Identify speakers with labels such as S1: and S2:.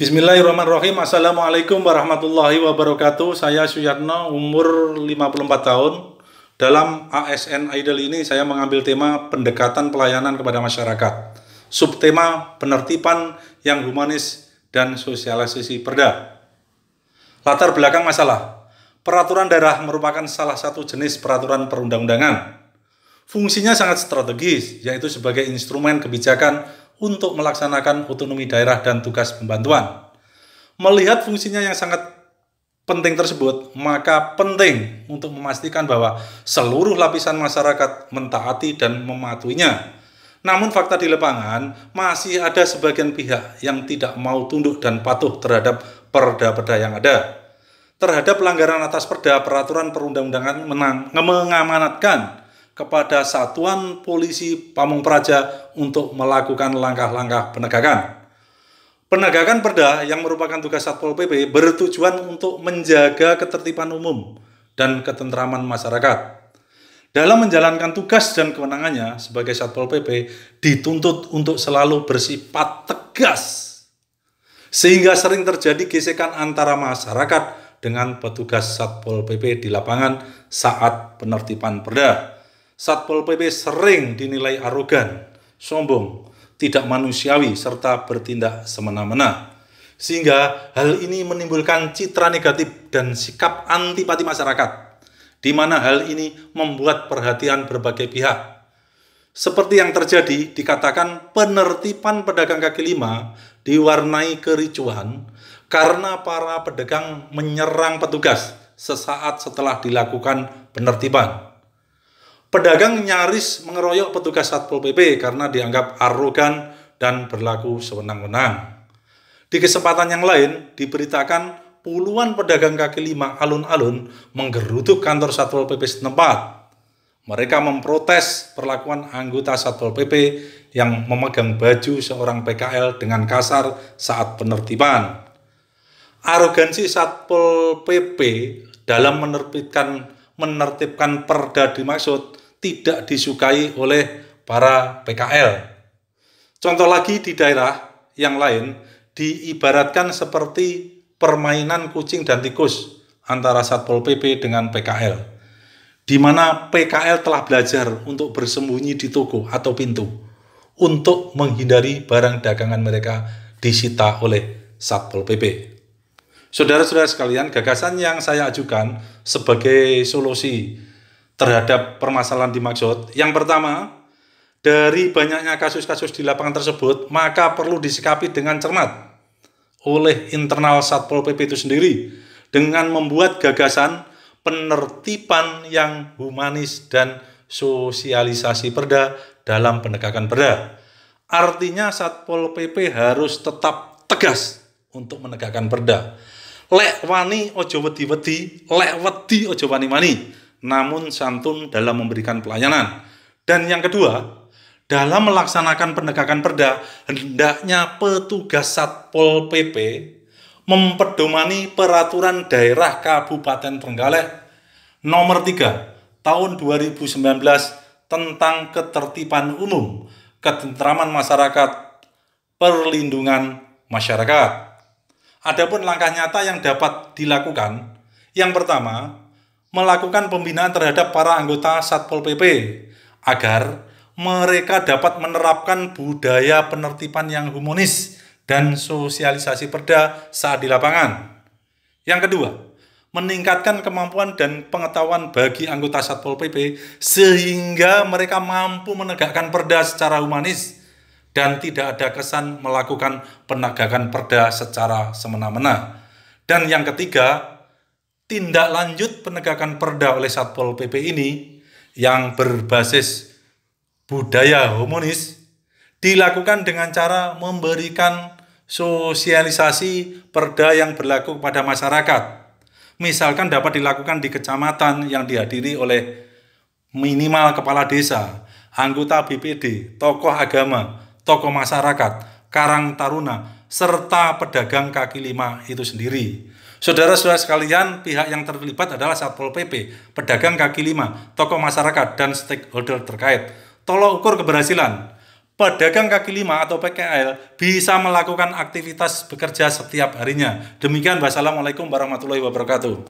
S1: Bismillahirrahmanirrahim. Assalamualaikum warahmatullahi wabarakatuh. Saya Suyatno, umur 54 tahun. Dalam ASN Idol ini saya mengambil tema pendekatan pelayanan kepada masyarakat. Subtema penertiban yang humanis dan sosialisasi perda. Latar belakang masalah. Peraturan daerah merupakan salah satu jenis peraturan perundang-undangan. Fungsinya sangat strategis, yaitu sebagai instrumen kebijakan untuk melaksanakan otonomi daerah dan tugas pembantuan. Melihat fungsinya yang sangat penting tersebut, maka penting untuk memastikan bahwa seluruh lapisan masyarakat mentaati dan mematuhinya. Namun fakta di lapangan masih ada sebagian pihak yang tidak mau tunduk dan patuh terhadap perda-perda yang ada. Terhadap pelanggaran atas perda peraturan perundang-undangan mengamanatkan kepada Satuan Polisi Pamung Praja untuk melakukan langkah-langkah penegakan. Penegakan perda yang merupakan tugas Satpol PP bertujuan untuk menjaga ketertiban umum dan ketentraman masyarakat. Dalam menjalankan tugas dan kewenangannya sebagai Satpol PP dituntut untuk selalu bersifat tegas sehingga sering terjadi gesekan antara masyarakat dengan petugas Satpol PP di lapangan saat penertiban perda. Satpol PP sering dinilai arogan, sombong, tidak manusiawi, serta bertindak semena-mena. Sehingga hal ini menimbulkan citra negatif dan sikap antipati masyarakat, di mana hal ini membuat perhatian berbagai pihak. Seperti yang terjadi, dikatakan penertiban pedagang kaki lima diwarnai kericuhan karena para pedagang menyerang petugas sesaat setelah dilakukan penertiban. Pedagang nyaris mengeroyok petugas Satpol PP karena dianggap arogan dan berlaku sewenang-wenang. Di kesempatan yang lain, diberitakan puluhan pedagang kaki lima alun-alun menggerutu kantor Satpol PP setempat. Mereka memprotes perlakuan anggota Satpol PP yang memegang baju seorang PKL dengan kasar saat penertiban. Arogansi Satpol PP dalam menerbitkan menertibkan perda dimaksud tidak disukai oleh para PKL. Contoh lagi di daerah yang lain diibaratkan seperti permainan kucing dan tikus antara Satpol PP dengan PKL. Di mana PKL telah belajar untuk bersembunyi di toko atau pintu untuk menghindari barang dagangan mereka disita oleh Satpol PP. Saudara-saudara sekalian, gagasan yang saya ajukan sebagai solusi terhadap permasalahan dimaksud. Yang pertama, dari banyaknya kasus-kasus di lapangan tersebut, maka perlu disikapi dengan cermat oleh internal Satpol PP itu sendiri dengan membuat gagasan penertiban yang humanis dan sosialisasi perda dalam penegakan perda. Artinya Satpol PP harus tetap tegas untuk menegakkan perda. Lek wani ojo wedi wedi, lek wedi ojo wani mani namun santun dalam memberikan pelayanan. Dan yang kedua, dalam melaksanakan penegakan perda, hendaknya petugas Satpol PP mempedomani peraturan daerah Kabupaten Trenggalek nomor 3 tahun 2019 tentang ketertiban umum, ketentraman masyarakat, perlindungan masyarakat. Adapun langkah nyata yang dapat dilakukan, yang pertama, melakukan pembinaan terhadap para anggota Satpol PP agar mereka dapat menerapkan budaya penertiban yang humanis dan sosialisasi perda saat di lapangan. Yang kedua, meningkatkan kemampuan dan pengetahuan bagi anggota Satpol PP sehingga mereka mampu menegakkan perda secara humanis dan tidak ada kesan melakukan penegakan perda secara semena-mena. Dan yang ketiga, tindak lanjut penegakan perda oleh Satpol PP ini yang berbasis budaya homonis dilakukan dengan cara memberikan sosialisasi perda yang berlaku kepada masyarakat. Misalkan dapat dilakukan di kecamatan yang dihadiri oleh minimal kepala desa, anggota BPD, tokoh agama, tokoh masyarakat, karang taruna, serta pedagang kaki lima itu sendiri. Saudara-saudara sekalian, pihak yang terlibat adalah Satpol PP, pedagang kaki lima, tokoh masyarakat, dan stakeholder terkait. Tolong ukur keberhasilan. Pedagang kaki lima atau PKL bisa melakukan aktivitas bekerja setiap harinya. Demikian, wassalamualaikum warahmatullahi wabarakatuh.